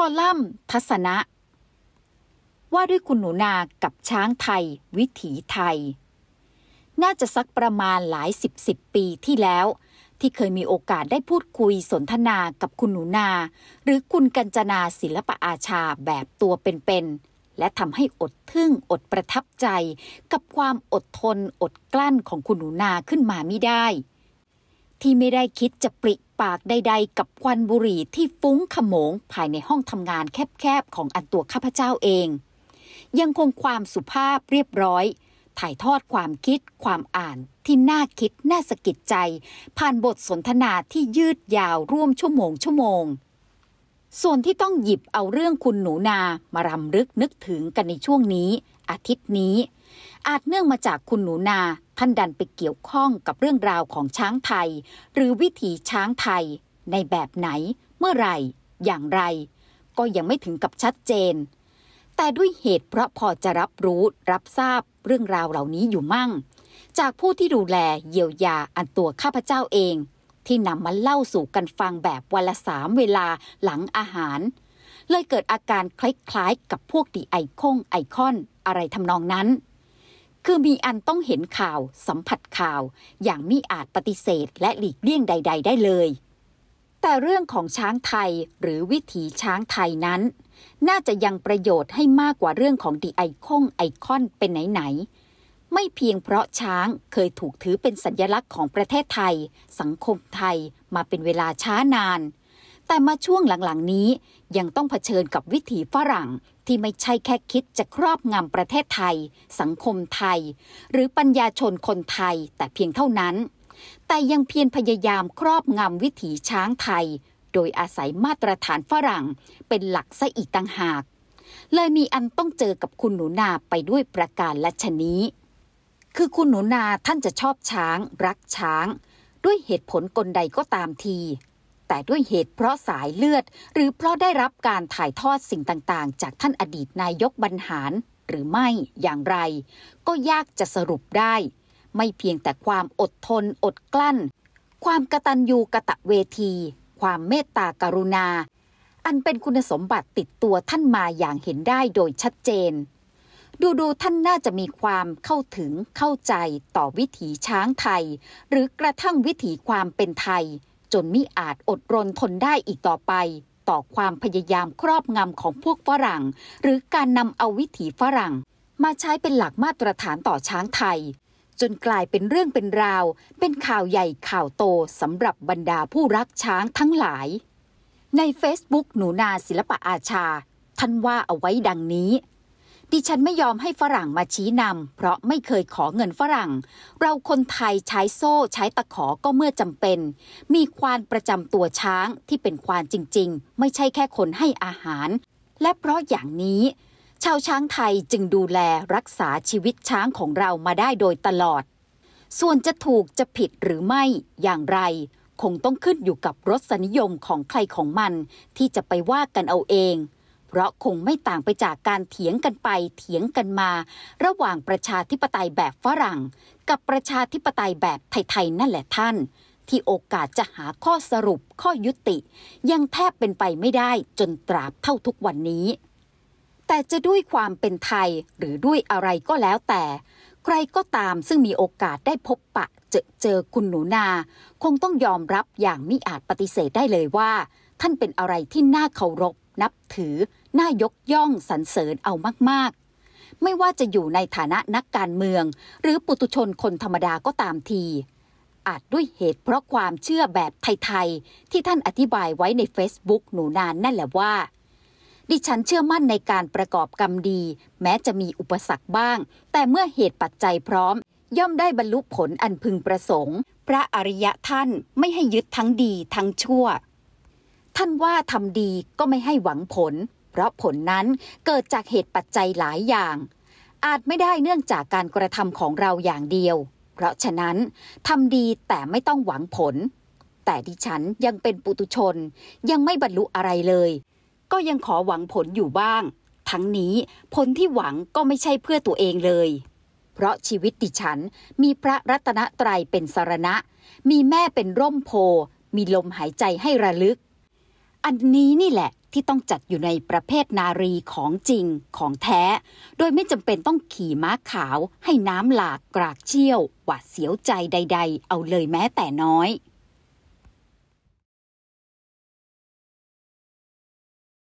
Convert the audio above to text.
คอลัมน์ทัศนะ ว่าด้วยคุณหนูนากับช้างไทย วิถีไทย น่าจะสักประมาณหลายสิบสิบปีที่แล้ว ที่เคยมีโอกาสได้พูดคุยสนทนากับคุณหนูนา หรือคุณกัญจนาศิลปอาชาแบบตัวเป็นๆและทำให้อดทึ่งอดประทับใจ กับความอดทนอดกลั้นของคุณหนูนาขึ้นมาไม่ได้ที่ไม่ได้คิดจะปริปากใดๆกับควันบุหรี่ที่ฟุ้งขโมง ภายในห้องทำงานแคบๆของอันตัวข้าพเจ้าเอง ยังคงความสุภาพเรียบร้อย ถ่ายทอดความคิดความอ่านที่น่าคิดน่าสะกิดใจ ผ่านบทสนทนาที่ยืดยาวร่วมชั่วโมงชั่วโมงส่วนที่ต้องหยิบเอาเรื่องคุณหนูนา มารำลึกนึกถึงกันในช่วงนี้ อาทิตย์นี้ อาจเนื่องมาจากคุณหนูนาท่านดันไปเกี่ยวข้องกับเรื่องราวของช้างไทย หรือวิถีช้างไทย ในแบบไหน เมื่อไหร่ อย่างไร ก็ยังไม่ถึงกับชัดเจน แต่ด้วยเหตุเพราะพอจะรับรู้รับทราบเรื่องราวเหล่านี้อยู่มั่ง จากผู้ที่ดูแลเยียวยาอันตัวข้าพเจ้าเอง ที่นำมาเล่าสู่กันฟังแบบวันละสามเวลาหลังอาหาร เลยเกิดอาการคล้ายๆกับพวกดีไอคงไอคอนอะไรทำนองนั้นคือมีอันต้องเห็นข่าวสัมผัสข่าวอย่างมิอาจปฏิเสธและหลีกเลี่ยงใด ๆ ได้เลย แต่เรื่องของช้างไทยหรือวิถีช้างไทยนั้น น่าจะยังประโยชน์ให้มากกว่าเรื่องของดีไอคงไอคอนเป็นไหน ๆ ไม่เพียงเพราะช้างเคยถูกถือเป็นสัญลักษณ์ของประเทศไทย สังคมไทยมาเป็นเวลาช้านานแต่มาช่วงหลังๆนี้ยังต้องเผชิญกับวิถีฝรั่งที่ไม่ใช่แค่คิดจะครอบงำประเทศไทย สังคมไทย หรือปัญญาชนคนไทยแต่เพียงเท่านั้น แต่ยังเพียรพยายามครอบงำวิถีช้างไทย โดยอาศัยมาตรฐานฝรั่งเป็นหลักซะอีกต่างหาก เลยมีอันต้องเจอกับคุณหนูนาไปด้วยประการและชนี้ คือคุณหนูนาท่านจะชอบช้าง รักช้าง ด้วยเหตุผลกลใดก็ตามทีแต่ด้วยเหตุเพราะสายเลือด หรือเพราะได้รับการถ่ายทอดสิ่งต่าง ๆ จากท่านอดีตนายกบรรหาร หรือไม่อย่างไร ก็ยากจะสรุปได้ ไม่เพียงแต่ความอดทนอดกลั้น ความกระตันยูกระตะเวที ความเมตตากรุณา อันเป็นคุณสมบัติติดตัวท่านมาอย่างเห็นได้โดยชัดเจน ดูดูท่านน่าจะมีความเข้าถึงเข้าใจต่อวิถีช้างไทย หรือกระทั่งวิถีความเป็นไทยจนมิอาจอดรนทนได้อีกต่อไป ต่อความพยายามครอบงำของพวกฝรั่ง หรือการนำเอาวิถีฝรั่ง มาใช้เป็นหลักมาตรฐานต่อช้างไทย จนกลายเป็นเรื่องเป็นราว เป็นข่าวใหญ่ข่าวโตสำหรับบรรดาผู้รักช้างทั้งหลาย ใน Facebook หนูนาศิลปะอาชา ท่านว่าเอาไว้ดังนี้ดิฉันไม่ยอมให้ฝรั่งมาชี้นำเพราะไม่เคยขอเงินฝรั่ง เราคนไทยใช้โซ่ใช้ตะขอก็เมื่อจำเป็น มีควานประจำตัวช้างที่เป็นควานจริงๆ ไม่ใช่แค่คนให้อาหาร และเพราะอย่างนี้ชาวช้างไทยจึงดูแลรักษาชีวิตช้างของเรามาได้โดยตลอด ส่วนจะถูกจะผิดหรือไม่อย่างไร คงต้องขึ้นอยู่กับรสนิยมของใครของมัน ที่จะไปว่ากันเอาเองพราะคงไม่ต่างไปจากการเถียงกันไปเถียงกันมา ระหว่างประชาธิปไตยแบบฝรั่ง กับประชาธิปไตยแบบไทยๆนั่นแหละท่าน ที่โอกาสจะหาข้อสรุปข้อยุติ ยังแทบเป็นไปไม่ได้จนตราบเท่าทุกวันนี้ แต่จะด้วยความเป็นไทยหรือด้วยอะไรก็แล้วแต่ ใครก็ตามซึ่งมีโอกาสได้พบปะเจอเจอคุณหนูนา คงต้องยอมรับอย่างมิอาจปฏิเสธได้เลยว่า ท่านเป็นอะไรที่น่าเคารพนับถือ น่ายกย่องสรรเสริญ เอามาก ๆ ไม่ว่าจะอยู่ในฐานะนักการเมือง หรือปุตุชนคนธรรมดาก็ตามที อาจด้วยเหตุเพราะความเชื่อแบบไทย ๆ ที่ท่านอธิบายไว้ใน Facebook หนูนานนั่นแหละว่า ดิฉันเชื่อมั่นในการประกอบกรรมดี แม้จะมีอุปสรรคบ้าง แต่เมื่อเหตุปัจจัยพร้อม ย่อมได้บรรลุผลอันพึงประสงค์ พระอริยะท่านไม่ให้ยึดทั้งดีทั้งชั่วท่านว่าทำดีก็ไม่ให้หวังผล เพราะผลนั้นเกิดจากเหตุปัจจัยหลายอย่าง อาจไม่ได้เนื่องจากการกระทำของเราอย่างเดียว เพราะฉะนั้นทำดีแต่ไม่ต้องหวังผล แต่ดิฉันยังเป็นปุตุชนยังไม่บรรลุอะไรเลย ก็ยังขอหวังผลอยู่บ้าง ทั้งนี้ผลที่หวังก็ไม่ใช่เพื่อตัวเองเลย เพราะชีวิตดิฉันมีพระรัตนตรัยเป็นสารณะ มีแม่เป็นร่มโพ มีลมหายใจให้ระลึกอันนี้นี่แหละที่ต้องจัดอยู่ในประเภทนารีของจริงของแท้ โดยไม่จำเป็นต้องขี่ม้าขาวให้น้ำหลากกรากเชี่ยว หวาดเสียวใจใดๆ เอาเลยแม้แต่น้อย